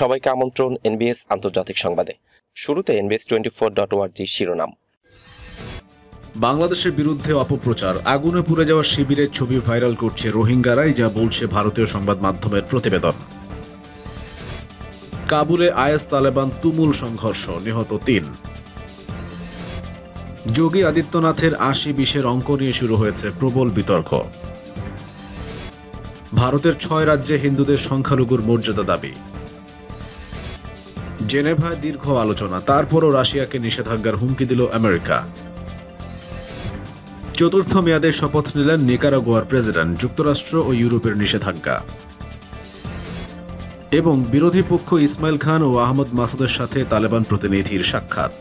সবাইকে আমন্ত্রণ এনবিএস আন্তর্জাতিক সংবাদে শুরুতে এনবিএস টোয়েন্টি ফোর ডট ওয়ার্জি শিরোনাম বাংলাদেশের বিরুদ্ধে অপপ্রচার আগুনে পুড়ে যাওয়া শিবিরের ছবি ভাইরাল করছে রোহিঙ্গারাই যা বলছে ভারতীয় সংবাদ মাধ্যমের প্রতিবেদন কাবুলে আয়েস তালেবান তুমুল সংঘর্ষ নিহত তিন যোগী আদিত্যনাথের আশি বিশের অঙ্ক নিয়ে শুরু হয়েছে প্রবল বিতর্ক ভারতের ছয় রাজ্যে হিন্দুদের সংখ্যালঘুর মর্যাদা দাবি জেনেভায় দীর্ঘ আলোচনা তারপরও রাশিয়াকে নিষেধাজ্ঞার হুমকি দিল আমেরিকা চতুর্থ মেয়াদে শপথ নিলেন নিকারাগোয়ার প্রেসিডেন্ট যুক্তরাষ্ট্র ও ইউরোপের নিষেধাজ্ঞা এবং বিরোধী পক্ষ ইসমাইল খান ও আহমদ মাসুদের সাথে তালেবান প্রতিনিধির সাক্ষাৎ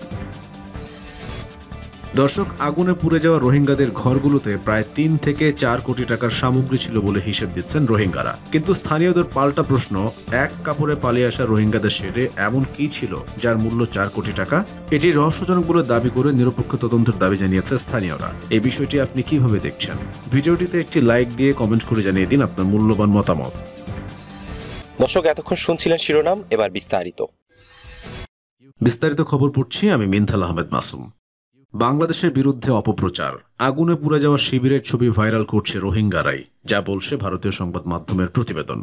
দর্শক আগুনে পুড়ে যাওয়া রোহিঙ্গাদের ঘরগুলোতে প্রায় তিন থেকে চার কোটি টাকার সামগ্রী ছিল বলে হিসেব দিচ্ছেন রোহিঙ্গারা কিন্তু স্থানীয়দের পাল্টা প্রশ্ন এক কাপড়ে পালিয়ে আসা রোহিঙ্গাদের শেডে এমন কি ছিল যার মূল্য চার কোটি টাকা এটি রহস্যজনক বলে দাবি করে নিরপেক্ষ তদন্তের দাবি জানিয়েছে স্থানীয়রা এই বিষয়টি আপনি কিভাবে দেখছেন ভিডিওটিতে একটি লাইক দিয়ে কমেন্ট করে জানিয়ে দিন আপনার মূল্যবান মতামত দর্শক এতক্ষণ শুনছিলেন শিরোনাম এবার বিস্তারিত বিস্তারিত খবর পড়ছি আমি মিনথাল আহমেদ মাসুম বাংলাদেশের বিরুদ্ধে অপপ্রচার আগুনে পুড়ে যাওয়া শিবিরের ছবি ভাইরাল করছে রোহিঙ্গারাই যা বলছে ভারতীয় সংবাদ মাধ্যমের প্রতিবেদন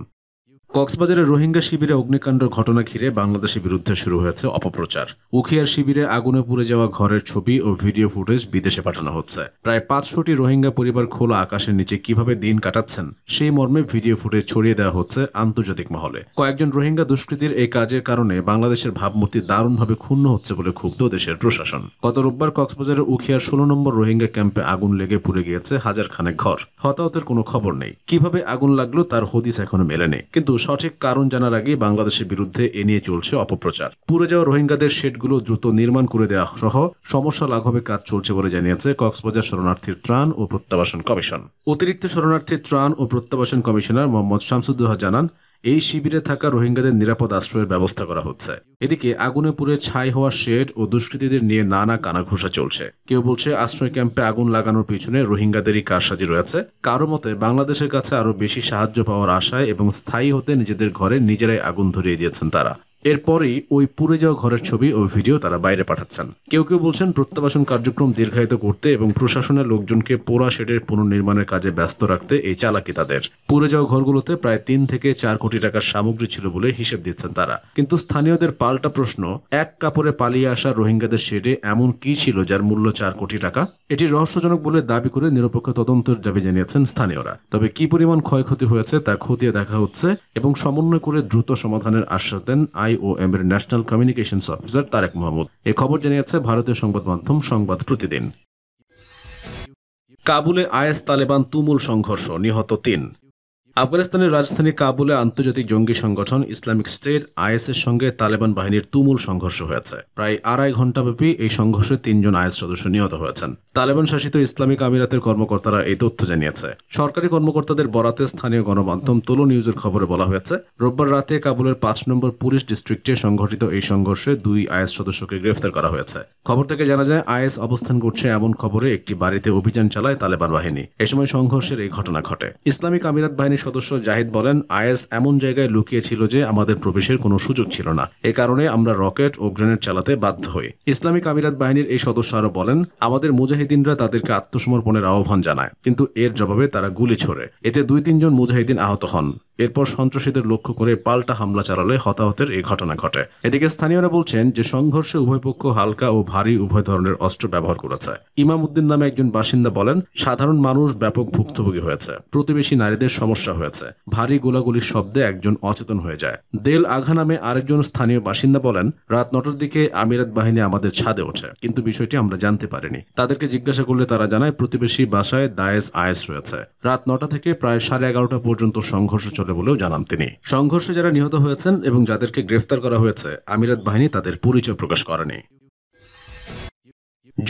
কক্সবাজারের রোহিঙ্গা শিবিরে অগ্নিকাণ্ডের ঘটনা ঘিরে বাংলাদেশের বিরুদ্ধে শুরু হয়েছে অপপ্রচার উখিয়ার শিবিরে আগুনে পুড়ে যাওয়া ঘরের ছবি ও ভিডিও ফুটেজ বিদেশে পাঠানো হচ্ছে প্রায় পাঁচশোটি রোহিঙ্গা পরিবার খোলা আকাশের নিচে কিভাবে দিন কাটাচ্ছেন সেই মর্মে ভিডিও ফুটেজ ছড়িয়ে দেওয়া হচ্ছে আন্তর্জাতিক মহলে কয়েকজন রোহিঙ্গা দুষ্কৃতির এই কাজের কারণে বাংলাদেশের ভাবমূর্তি দারুণভাবে ক্ষুণ্ণ হচ্ছে বলে ক্ষুব্ধ দেশের প্রশাসন গত রোববার কক্সবাজারের উখিয়ার ষোলো নম্বর রোহিঙ্গা ক্যাম্পে আগুন লেগে পুড়ে গিয়েছে হাজার খানেক ঘর হতাহতের কোনো খবর নেই কিভাবে আগুন লাগলো তার হদিস এখনো মেলেনি কিন্তু সঠিক কারণ জানার আগে বাংলাদেশের বিরুদ্ধে এ নিয়ে চলছে অপপ্রচার পুরে যাওয়া রোহিঙ্গাদের শেডগুলো দ্রুত নির্মাণ করে দেওয়া সহ সমস্যা লাঘবে কাজ চলছে বলে জানিয়েছে কক্সবাজার শরণার্থীর ত্রাণ ও প্রত্যাবাসন কমিশন অতিরিক্ত শরণার্থী ত্রাণ ও প্রত্যাবাসন কমিশনার মোহাম্মদ শামসুদ্দোহা জানান এই শিবিরে থাকা রোহিঙ্গাদের নিরাপদ আশ্রয়ের ব্যবস্থা করা হচ্ছে এদিকে আগুনে পুড়ে ছাই হওয়া শেড ও দুষ্কৃতীদের নিয়ে নানা কানাঘোষা চলছে কেউ বলছে আশ্রয় ক্যাম্পে আগুন লাগানোর পিছনে রোহিঙ্গাদেরই কারসাজি রয়েছে কারো মতে বাংলাদেশের কাছে আরও বেশি সাহায্য পাওয়ার আশায় এবং স্থায়ী হতে নিজেদের ঘরে নিজেরাই আগুন ধরিয়ে দিয়েছেন তারা এরপরেই ওই পুড়ে যাওয়া ঘরের ছবি ও ভিডিও তারা বাইরে পাঠাচ্ছেন কেউ কেউ বলছেন প্রত্যাবাসন কার্যক্রম দীর্ঘায়িত করতে এবং প্রশাসনের লোকজনকে পোড়া শেডের পুনর্নির্মাণের কাজে ব্যস্ত রাখতে এই চালাকি তাদের পুড়ে যাওয়া ঘরগুলোতে প্রায় তিন থেকে চার কোটি টাকার সামগ্রী ছিল বলে হিসেব দিচ্ছেন তারা কিন্তু স্থানীয়দের পাল্টা প্রশ্ন এক কাপড়ে পালিয়ে আসা রোহিঙ্গাদের শেডে এমন কি ছিল যার মূল্য চার কোটি টাকা এটি রহস্যজনক বলে দাবি করে নিরপেক্ষ তদন্তের দাবি জানিয়েছেন স্থানীয়রা তবে কি পরিমাণ ক্ষয়ক্ষতি হয়েছে তা খতিয়ে দেখা হচ্ছে এবং সমন্বয় করে দ্রুত সমাধানের আশ্বাস দেন আই আইওএম এর national communications officer Tarek Mahmud এ খবর জানিয়েছে ভারতীয় সংবাদ মাধ্যম সংবাদ প্রতিদিন কাবুলে আইএস তালেবান তুমুল সংঘর্ষ নিহত তিন আফগানিস্তানের রাজধানী কাবুলে আন্তর্জাতিক জঙ্গি সংগঠন ইসলামিক স্টেট আইএস এর সঙ্গে তালেবান বাহিনীর তুমুল সংঘর্ষ হয়েছে প্রায় আড়াই ঘন্টা ব্যাপী এই সংঘর্ষে তিনজন আইএস সদস্য নিহত হয়েছেন তালেবান শাসিত ইসলামিক আমিরাতের কর্মকর্তারা এই তথ্য জানিয়েছে সরকারি কর্মকর্তাদের বরাতে স্থানীয় গণমাধ্যম তুলো নিউজের খবরে বলা হয়েছে রোববার রাতে কাবুলের পাঁচ নম্বর পুলিশ ডিস্ট্রিক্টে সংঘটিত এই সংঘর্ষে দুই আইএস সদস্যকে গ্রেফতার করা হয়েছে খবর থেকে জানা যায় আইএস অবস্থান করছে এমন খবরে একটি বাড়িতে অভিযান চালায় তালেবান বাহিনী এ সময় সংঘর্ষের এই ঘটনা ঘটে ইসলামিক আমিরাত বাহিনী সদস্য জাহিদ বলেন আইএস এমন জায়গায় লুকিয়েছিল যে আমাদের প্রবেশের কোনো সুযোগ ছিল না এ কারণে আমরা রকেট ও গ্রেনেড চালাতে বাধ্য হই ইসলামিক আমিরাত বাহিনীর এই সদস্য আরও বলেন আমাদের মুজাহিদিনরা তাদেরকে আত্মসমর্পণের আহ্বান জানায় কিন্তু এর জবাবে তারা গুলি ছোড়ে এতে দুই তিনজন মুজাহিদিন আহত হন এরপর সন্ত্রাসীদের লক্ষ্য করে পাল্টা হামলা চালালে হতাহতের এই ঘটনা ঘটে এদিকে স্থানীয়রা বলছেন যে সংঘর্ষে উভয় পক্ষ হালকা ও ভারী উভয় ধরনের অস্ত্র ব্যবহার করেছে ইমাম উদ্দিন নামে একজন বাসিন্দা বলেন সাধারণ মানুষ ব্যাপক ভুক্তভোগী হয়েছে প্রতিবেশী নারীদের সমস্যা হয়েছে ভারী গোলাগুলির শব্দে একজন অচেতন হয়ে যায় দেল আঘা নামে আরেকজন স্থানীয় বাসিন্দা বলেন রাত নটার দিকে আমিরাত বাহিনী আমাদের ছাদে ওঠে কিন্তু বিষয়টি আমরা জানতে পারিনি তাদেরকে জিজ্ঞাসা করলে তারা জানায় প্রতিবেশী বাসায় দায়েস আয়েস রয়েছে রাত নটা থেকে প্রায় সাড়ে এগারোটা পর্যন্ত সংঘর্ষ ঘটে বলেও জানান তিনি সংঘর্ষে যারা নিহত হয়েছেন এবং যাদেরকে গ্রেফতার করা হয়েছে আমিরাত বাহিনী তাদের পরিচয় প্রকাশ করেনি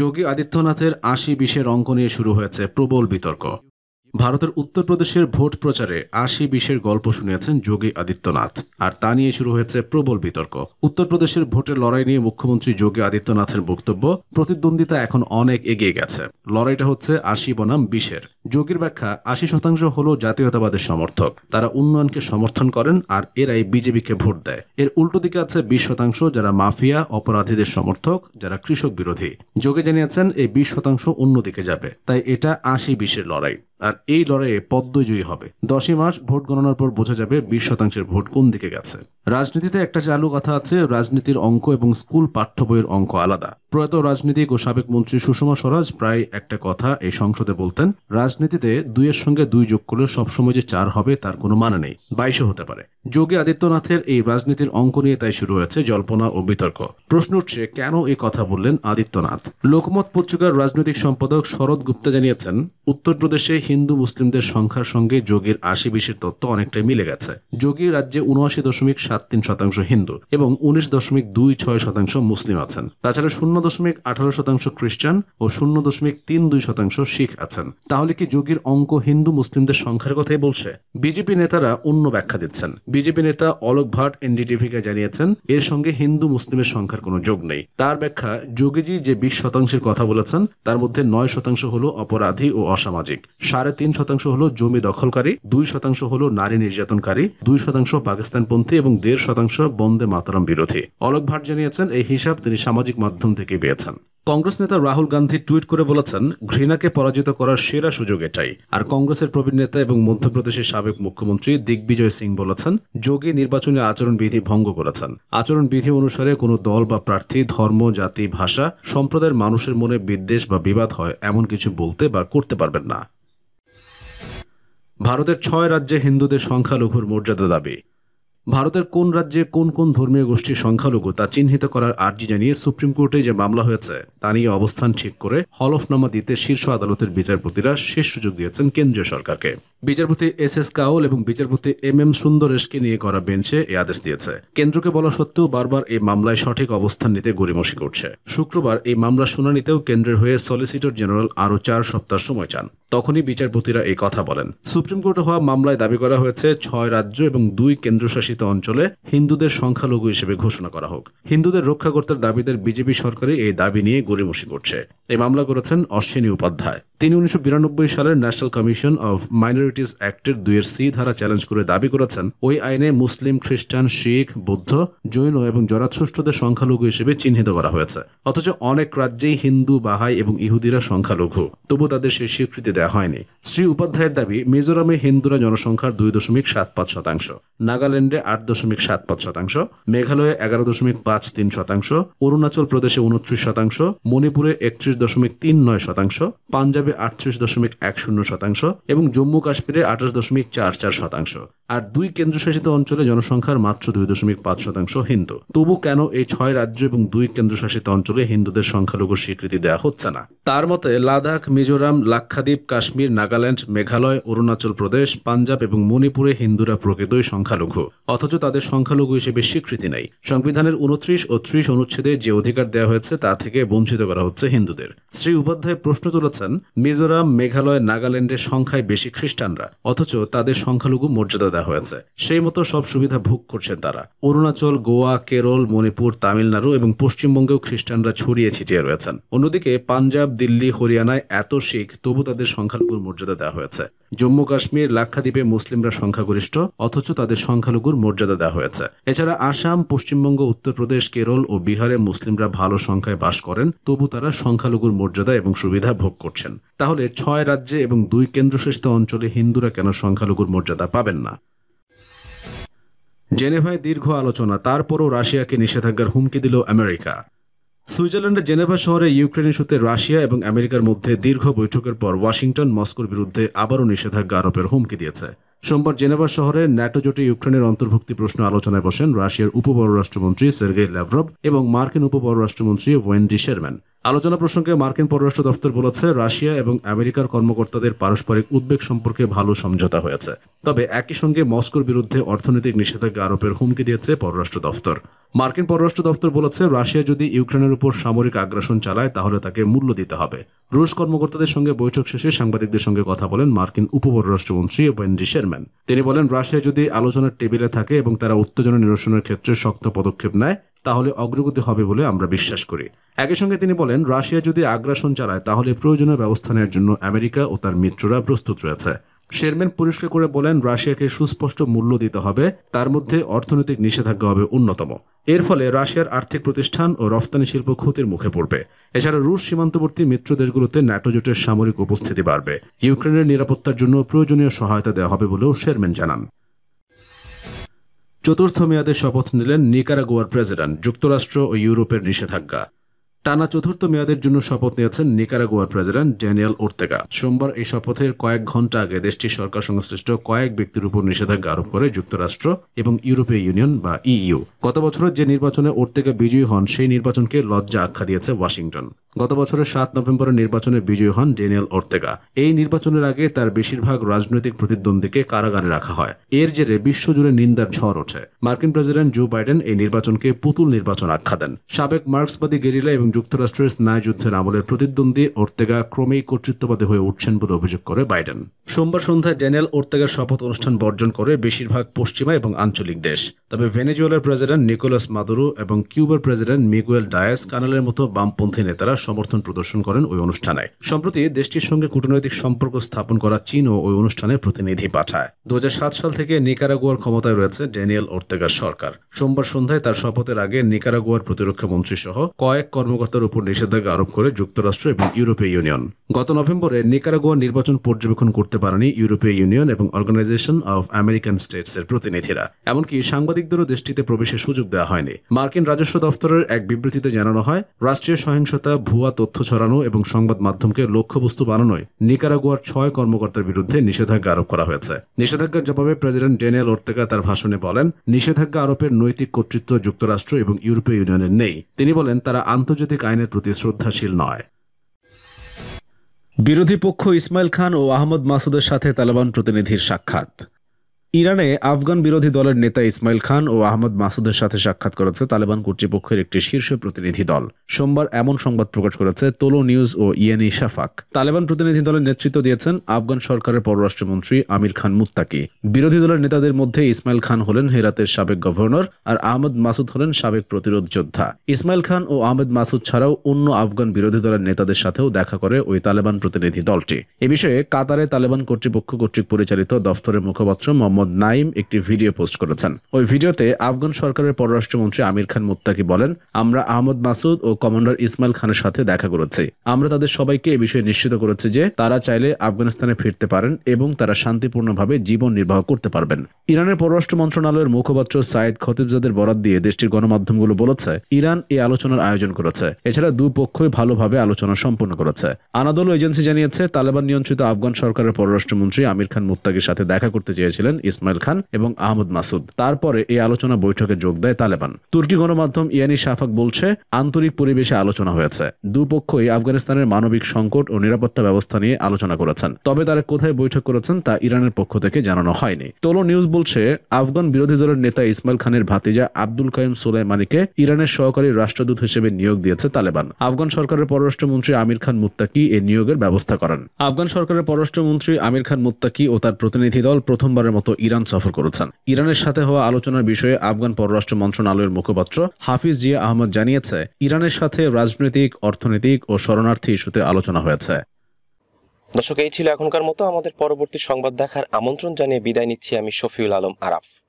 যোগী আদিত্যনাথের আশি বিশের অঙ্ক নিয়ে শুরু হয়েছে প্রবল বিতর্ক ভারতের উত্তরপ্রদেশের ভোট প্রচারে আশি বিশের গল্প শুনিয়েছেন যোগী আদিত্যনাথ আর তা নিয়ে শুরু হয়েছে প্রবল বিতর্ক উত্তরপ্রদেশের ভোটের লড়াই নিয়ে মুখ্যমন্ত্রী যোগী আদিত্যনাথের বক্তব্য প্রতিদ্বন্দ্বিতা এখন অনেক এগিয়ে গেছে লড়াইটা হচ্ছে আশি বনাম বিশের যোগীর ব্যাখ্যা আশি শতাংশ হল জাতীয়তাবাদের সমর্থক তারা উন্নয়নকে সমর্থন করেন আর এরাই বিজেপিকে ভোট দেয় এর উল্টো দিকে আছে বিশ শতাংশ যারা মাফিয়া অপরাধীদের সমর্থক যারা কৃষক বিরোধী যোগে জানিয়েছেন এই বিশ শতাংশ অন্যদিকে যাবে তাই এটা আশি বিশের লড়াই আর এই লড়াইয়ে পদ্মজয়ী হবে দশই মার্চ ভোট গণনার পর বোঝা যাবে বিশ শতাংশের ভোট কোন দিকে গেছে রাজনীতিতে একটা চালু কথা আছে রাজনীতির অঙ্ক এবং স্কুল পাঠ্য বইয়ের অঙ্ক আলাদা প্রয়াত রাজনীতিক ও সাবেক মন্ত্রী সুষমা স্বরাজ প্রায় একটা কথা এই সংসদে বলতেন রাজনীতিতে দুইয়ের সঙ্গে দুই যোগ করলে সবসময় যে চার হবে তার কোনো মানে নেই বাইশও হতে পারে যোগী আদিত্যনাথের এই রাজনীতির অঙ্ক নিয়ে তাই শুরু হয়েছে জল্পনা ও বিতর্ক প্রশ্ন উঠছে কেন এই কথা বললেন আদিত্যনাথ লোকমত পত্রিকার রাজনৈতিক সম্পাদক শরৎ গুপ্তা জানিয়েছেন উত্তরপ্রদেশে হিন্দু মুসলিমদের সংখ্যার সঙ্গে যোগীর আশি বিশের তত্ত্ব অনেকটাই মিলে গেছে যোগীর রাজ্যে উনআশি দশমিক সাত তিন শতাংশ হিন্দু এবং উনিশ দশমিক দুই ছয় শতাংশ মুসলিম আছেন তাছাড়া শূন্য দশমিক আঠারো শতাংশ খ্রিস্টান ও শূন্য দশমিক তিন দুই শতাংশ শিখ আছেন তাহলে কি যোগীর অঙ্ক হিন্দু মুসলিমদের সংখ্যার কথাই বলছে বিজেপি নেতারা অন্য ব্যাখ্যা দিচ্ছেন বিজেপি নেতা অলোক ভাট এনডিটিভিকে জানিয়েছেন এর সঙ্গে হিন্দু মুসলিমের সংখ্যার কোনো যোগ নেই তার ব্যাখ্যা যোগীজি যে বিশ শতাংশের কথা বলেছেন তার মধ্যে নয় শতাংশ হলো অপরাধী ও অসামাজিক সাড়ে তিন শতাংশ হলো জমি দখলকারী দুই শতাংশ হলো নারী নির্যাতনকারী দুই শতাংশ পাকিস্তানপন্থী এবং দেড় শতাংশ বন্দে মাতারাম বিরোধী অলোক ভাট জানিয়েছেন এই হিসাব তিনি সামাজিক মাধ্যম থেকে পেয়েছেন কংগ্রেস নেতা রাহুল গান্ধী টুইট করে বলেছেন ঘৃণাকে পরাজিত করার সেরা সুযোগ এটাই আর কংগ্রেসের প্রবীণ নেতা এবং মধ্যপ্রদেশের সাবেক মুখ্যমন্ত্রী দিগ্বিজয় সিং বলেছেন যোগী নির্বাচনে আচরণবিধি ভঙ্গ করেছেন আচরণবিধি অনুসারে কোনো দল বা প্রার্থী ধর্ম জাতি ভাষা সম্প্রদায়ের মানুষের মনে বিদ্বেষ বা বিবাদ হয় এমন কিছু বলতে বা করতে পারবেন না ভারতের ছয় রাজ্যে হিন্দুদের সংখ্যালঘুর মর্যাদা দাবি ভারতের কোন রাজ্যে কোন কোন ধর্মীয় গোষ্ঠীর সংখ্যালঘু তা চিহ্নিত করার আর্জি জানিয়ে সুপ্রিম কোর্টে যে মামলা হয়েছে তা নিয়ে অবস্থান ঠিক করে হলফনামা দিতে শীর্ষ আদালতের বিচারপতিরা শেষ সুযোগ দিয়েছেন কেন্দ্রীয় সরকারকে বিচারপতি এস এস কাউল এবং বিচারপতি এম এম সুন্দরেশকে নিয়ে করা বেঞ্চে এ আদেশ দিয়েছে কেন্দ্রকে বলা সত্ত্বেও বারবার এই মামলায় সঠিক অবস্থান নিতে গড়িমসি করছে শুক্রবার এই মামলা শুনানিতেও কেন্দ্রের হয়ে সলিসিটর জেনারেল আরও চার সপ্তাহ সময় চান তখনই বিচারপতিরা এই কথা বলেন সুপ্রিম কোর্টে হওয়া মামলায় দাবি করা হয়েছে ছয় রাজ্য এবং দুই কেন্দ্রশাসিত অঞ্চলে হিন্দুদের সংখ্যালঘু হিসেবে ঘোষণা করা হোক হিন্দুদের রক্ষা দাবিদের বিজেপি সরকারই এই দাবি নিয়ে গড়িমসি করছে এই মামলা করেছেন অশ্বিনী উপাধ্যায় তিনি উনিশশো সালের ন্যাশনাল কমিশন অফ মাইনরিটিস অ্যাক্টের দুইয়ের সি ধারা চ্যালেঞ্জ করে দাবি করেছেন ওই আইনে মুসলিম খ্রিস্টান শিখ বৌদ্ধ জৈন এবং জরাৎসুষ্ঠদের সংখ্যালঘু হিসেবে চিহ্নিত করা হয়েছে অথচ অনেক রাজ্যেই হিন্দু বাহাই এবং ইহুদিরা সংখ্যালঘু তবু তাদের সেই স্বীকৃতি দেওয়া হয়নি শ্রী উপাধ্যায়ের দাবি মিজোরামে হিন্দুরা জনসংখ্যার দুই দশমিক সাত পাঁচ শতাংশ নাগাল্যান্ডে আট দশমিক সাত পাঁচ শতাংশ মেঘালয়ে এগারো দশমিক পাঁচ তিন শতাংশ অরুণাচল প্রদেশে উনত্রিশ শতাংশ মণিপুরে একত্রিশ দশমিক তিন নয় শতাংশ পাঞ্জাবে আটত্রিশ দশমিক এক শূন্য শতাংশ এবং জম্মু কাশ্মীরে আঠাশ দশমিক চার চার শতাংশ আর দুই কেন্দ্রশাসিত অঞ্চলে জনসংখ্যার মাত্র দুই দশমিক পাঁচ শতাংশ হিন্দু তবু কেন এই ছয় রাজ্য এবং দুই কেন্দ্রশাসিত অঞ্চলে হিন্দুদের সংখ্যালঘু স্বীকৃতি দেওয়া হচ্ছে না তার মতে লাদাখ মিজোরাম লাক্ষাদ্বীপ কাশ্মীর নাগাল্যান্ড মেঘালয় অরুণাচল প্রদেশ পাঞ্জাব এবং মণিপুরে হিন্দুরা প্রকৃতই সংখ্যালঘু অথচ তাদের সংখ্যালঘু হিসেবে স্বীকৃতি নেই সংবিধানের উনত্রিশ ও ত্রিশ অনুচ্ছেদে যে অধিকার দেওয়া হয়েছে তা থেকে বঞ্চিত করা হচ্ছে হিন্দুদের শ্রী উপাধ্যায় প্রশ্ন তুলেছেন মিজোরাম মেঘালয় নাগাল্যান্ডের সংখ্যায় বেশি খ্রিস্টানরা অথচ তাদের সংখ্যালঘু মর্যাদা দেওয়া হয়েছে সেই মতো সব সুবিধা ভোগ করছেন তারা অরুণাচল গোয়া কেরল মণিপুর তামিলনাড়ু এবং পশ্চিমবঙ্গেও খ্রিস্টানরা ছড়িয়ে ছিটিয়ে রয়েছেন অন্যদিকে পাঞ্জাব দিল্লি হরিয়ানায় এত শিখ তবু তাদের সংখ্যালঘুর মর্যাদা দেওয়া হয়েছে জম্মু কাশ্মীর লাক্ষাদ্বীপে মুসলিমরা সংখ্যাগরিষ্ঠ অথচ তাদের সংখ্যালঘুর মর্যাদা দেওয়া হয়েছে এছাড়া আসাম পশ্চিমবঙ্গ উত্তরপ্রদেশ কেরল ও বিহারে মুসলিমরা ভালো সংখ্যায় বাস করেন তবু তারা সংখ্যালঘুর মর্যাদা এবং সুবিধা ভোগ করছেন তাহলে ছয় রাজ্যে এবং দুই কেন্দ্রশাসিত অঞ্চলে হিন্দুরা কেন সংখ্যালঘুর মর্যাদা পাবেন না জেনেভায় দীর্ঘ আলোচনা তারপরও রাশিয়াকে নিষেধাজ্ঞার হুমকি দিল আমেরিকা সুইজারল্যান্ডের জেনেভা শহরে ইউক্রেনের সূত্রে রাশিয়া এবং আমেরিকার মধ্যে দীর্ঘ বৈঠকের পর ওয়াশিংটন মস্কোর বিরুদ্ধে আবারও নিষেধাজ্ঞা আরোপের হুমকি দিয়েছে সোমবার জেনেভা শহরে ন্যাটো জোটে ইউক্রেনের অন্তর্ভুক্তি প্রশ্ন আলোচনায় বসেন রাশিয়ার উপপররাষ্ট্রমন্ত্রী সের্গেই ল্যাভরভ এবং মার্কিন উপপররাষ্ট্রমন্ত্রী ওয়েন্ডি শেরম্যান আলোচনা প্রসঙ্গে মার্কিন পররাষ্ট্র দপ্তর বলেছে রাশিয়া এবং আমেরিকার কর্মকর্তাদের পারস্পরিক উদ্বেগ সম্পর্কে ভালো সমঝোতা হয়েছে তবে একই সঙ্গে মস্কোর বিরুদ্ধে অর্থনৈতিক নিষেধাজ্ঞা আরোপের হুমকি দিয়েছে পররাষ্ট্র দফতর মার্কিন পররাষ্ট্র দপ্তর বলেছে রাশিয়া যদি ইউক্রেনের উপর সামরিক আগ্রাসন চালায় তাহলে তাকে মূল্য দিতে হবে রুশ কর্মকর্তাদের সঙ্গে বৈঠক শেষে সাংবাদিকদের সঙ্গে কথা বলেন মার্কিন উপপররাষ্ট্রমন্ত্রী ওয়েন্ডি শেরম্যান তিনি বলেন রাশিয়া যদি আলোচনার টেবিলে থাকে এবং তারা উত্তেজনা নিরসনের ক্ষেত্রে শক্ত পদক্ষেপ নেয় তাহলে অগ্রগতি হবে বলে আমরা বিশ্বাস করি একই সঙ্গে তিনি বলেন রাশিয়া যদি আগ্রাসন চালায় তাহলে প্রয়োজনীয় ব্যবস্থা নেওয়ার জন্য আমেরিকা ও তার মিত্ররা প্রস্তুত রয়েছে শেরম্যান পরিষ্কার করে বলেন রাশিয়াকে সুস্পষ্ট মূল্য দিতে হবে তার মধ্যে অর্থনৈতিক নিষেধাজ্ঞা হবে অন্যতম এর ফলে রাশিয়ার আর্থিক প্রতিষ্ঠান ও রফতানি শিল্প ক্ষতির মুখে পড়বে এছাড়া রুশ সীমান্তবর্তী মিত্র দেশগুলোতে ন্যাটো জোটের সামরিক উপস্থিতি বাড়বে ইউক্রেনের নিরাপত্তার জন্য প্রয়োজনীয় সহায়তা দেওয়া হবে বলেও শেরম্যান জানান চতুর্থ মেয়াদে শপথ নিলেন নিকারাগোয়ার প্রেসিডেন্ট যুক্তরাষ্ট্র ও ইউরোপের নিষেধাজ্ঞা টানা চতুর্থ মেয়াদের জন্য শপথ নিয়েছেন নিকারাগোয়ার প্রেসিডেন্ট ড্যানিয়েল ওর্তেগা সোমবার এই শপথের কয়েক ঘন্টা আগে দেশটির সরকার সংশ্লিষ্ট কয়েক ব্যক্তির উপর নিষেধাজ্ঞা আরোপ করে যুক্তরাষ্ট্র এবং ইউরোপীয় ইউনিয়ন বা ইইউ গত বছরের যে নির্বাচনে ওর্তেগা বিজয়ী হন সেই নির্বাচনকে লজ্জা আখ্যা দিয়েছে ওয়াশিংটন গত বছরের সাত নভেম্বরের নির্বাচনে বিজয়ী হন ড্যানিয়েল ওর্তেগা এই নির্বাচনের আগে তার বেশিরভাগ রাজনৈতিক প্রতিদ্বন্দ্বীকে কারাগারে রাখা হয় এর জেরে বিশ্বজুড়ে নিন্দার ঝড় ওঠে মার্কিন প্রেসিডেন্ট জো বাইডেন এই নির্বাচনকে পুতুল নির্বাচন আখ্যা দেন সাবেক মার্ক্সবাদী গেরিলা এবং যুক্তরাষ্ট্রের স্নায়ুযুদ্ধের আমলের প্রতিদ্বন্দ্বী ওর্তেগা ক্রমেই কর্তৃত্ববাদী হয়ে উঠছেন বলে অভিযোগ করে বাইডেন সোমবার সন্ধ্যায় ড্যানিয়েল ওর্তেগার শপথ অনুষ্ঠান বর্জন করে বেশিরভাগ পশ্চিমা এবং আঞ্চলিক দেশ তবে ভেনেজুয়েলার প্রেসিডেন্ট নিকোলাস মাদুরো এবং কিউবার প্রেসিডেন্ট মিগুয়েল ডায়াস কানালের মতো বামপন্থী নেতারা সমর্থন প্রদর্শন করেন ওই অনুষ্ঠানে সম্প্রতি দেশটির সঙ্গে কূটনৈতিক সম্পর্ক স্থাপন করা চীনও ওই অনুষ্ঠানে প্রতিনিধি পাঠায় দু সাল থেকে নিকারাগুয়ার ক্ষমতায় রয়েছে ড্যানিয়েল ওর্তেগার সরকার সোমবার সন্ধ্যায় তার শপথের আগে নিকারাগুয়ার প্রতিরক্ষা মন্ত্রী সহ কয়েক কর্মকর্তা কর্মকর্তার উপর নিষেধাজ্ঞা আরোপ করে যুক্তরাষ্ট্র এবং ইউরোপীয় ইউনিয়ন গত নভেম্বরে নিকারাগোয়া নির্বাচন পর্যবেক্ষণ করতে পারেনি ইউরোপীয় ইউনিয়ন এবং অর্গানাইজেশন অব আমেরিকান স্টেটস এর প্রতিনিধিরা এমনকি সাংবাদিকদেরও দেশটিতে প্রবেশের সুযোগ দেওয়া হয়নি মার্কিন রাজস্ব দফতরের এক বিবৃতিতে জানানো হয় রাষ্ট্রীয় সহিংসতা ভুয়া তথ্য ছড়ানো এবং সংবাদ মাধ্যমকে লক্ষ্যবস্তু বানানোয় নিকারাগোয়ার ছয় কর্মকর্তার বিরুদ্ধে নিষেধাজ্ঞা আরোপ করা হয়েছে নিষেধাজ্ঞার জবাবে প্রেসিডেন্ট ডেনিয়াল ওর্তেগা তার ভাষণে বলেন নিষেধাজ্ঞা আরোপের নৈতিক কর্তৃত্ব যুক্তরাষ্ট্র এবং ইউরোপীয় ইউনিয়নের নেই তিনি বলেন তারা আন্তর্জাতিক আন্তর্জাতিক আইনের প্রতি শ্রদ্ধাশীল নয় বিরোধী পক্ষ ইসমাইল খান ও আহমদ মাসুদের সাথে তালেবান প্রতিনিধির সাক্ষাৎ ইরানে আফগান বিরোধী দলের নেতা ইসমাইল খান ও আহমদ মাসুদের সাথে সাক্ষাৎ করেছে তালেবান কর্তৃপক্ষের একটি শীর্ষ প্রতিনিধি দল সোমবার এমন সংবাদ প্রকাশ করেছে তোলো নিউজ ও ইয়েনি শাফাক তালেবান প্রতিনিধি দলের নেতৃত্ব দিয়েছেন আফগান সরকারের পররাষ্ট্রমন্ত্রী আমির খান মুত্তাকি বিরোধী দলের নেতাদের মধ্যে ইসমাইল খান হলেন হেরাতের সাবেক গভর্নর আর আহমদ মাসুদ হলেন সাবেক প্রতিরোধ যোদ্ধা ইসমাইল খান ও আহমেদ মাসুদ ছাড়াও অন্য আফগান বিরোধী দলের নেতাদের সাথেও দেখা করে ওই তালেবান প্রতিনিধি দলটি এ বিষয়ে কাতারে তালেবান কর্তৃপক্ষ কর্তৃক পরিচালিত দফতরের মুখপাত্র মোহাম্মদ মোহাম্মদ নাইম একটি ভিডিও পোস্ট করেছেন ওই ভিডিওতে আফগান সরকারের পররাষ্ট্রমন্ত্রী আমির খান মুত্তাকি বলেন আমরা আহমদ মাসুদ ও কমান্ডার ইসমাইল খানের সাথে দেখা করেছি আমরা তাদের সবাইকে এ বিষয়ে নিশ্চিত করেছি যে তারা চাইলে আফগানিস্তানে ফিরতে পারেন এবং তারা শান্তিপূর্ণভাবে জীবন নির্বাহ করতে পারবেন ইরানের পররাষ্ট্র মন্ত্রণালয়ের মুখপাত্র সাইদ খতিবজাদের বরাদ দিয়ে দেশটির গণমাধ্যমগুলো বলেছে ইরান এই আলোচনার আয়োজন করেছে এছাড়া দুপক্ষই ভালোভাবে আলোচনা সম্পন্ন করেছে আনাদল এজেন্সি জানিয়েছে তালেবান নিয়ন্ত্রিত আফগান সরকারের পররাষ্ট্রমন্ত্রী আমির খান মুত্তাকির সাথে দেখা করতে চেয়েছিলেন ইসমাইল খান এবং আহমদ মাসুদ তারপরে এই আলোচনা বৈঠকে যোগ দেয় তালেবান তুর্কি গণমাধ্যম ইয়ানি শাফাক বলছে আন্তরিক পরিবেশে আলোচনা হয়েছে দুপক্ষই আফগানিস্তানের মানবিক সংকট ও নিরাপত্তা ব্যবস্থা নিয়ে আলোচনা করেছেন তবে তারা কোথায় বৈঠক করেছেন তা ইরানের পক্ষ থেকে জানানো হয়নি তোলো নিউজ বলছে আফগান বিরোধী দলের নেতা ইসমাইল খানের ভাতিজা আব্দুল কাইম সোলাইমানিকে ইরানের সহকারী রাষ্ট্রদূত হিসেবে নিয়োগ দিয়েছে তালেবান আফগান সরকারের পররাষ্ট্রমন্ত্রী আমির খান মুত্তাকি এ নিয়োগের ব্যবস্থা করেন আফগান সরকারের পররাষ্ট্রমন্ত্রী আমির খান মুত্তাকি ও তার প্রতিনিধি দল প্রথমবারের মতো ইরান সফর করেছেন ইরানের সাথে হওয়া আলোচনার বিষয়ে আফগান পররাষ্ট্র মন্ত্রণালয়ের মুখপাত্র হাফিজ জিয়া আহমদ জানিয়েছে ইরানের সাথে রাজনৈতিক অর্থনৈতিক ও শরণার্থী ইস্যুতে আলোচনা হয়েছে দর্শক এই ছিল এখনকার মতো আমাদের পরবর্তী সংবাদ দেখার আমন্ত্রণ জানিয়ে বিদায় নিচ্ছি আমি শফিউল আলম আরাফ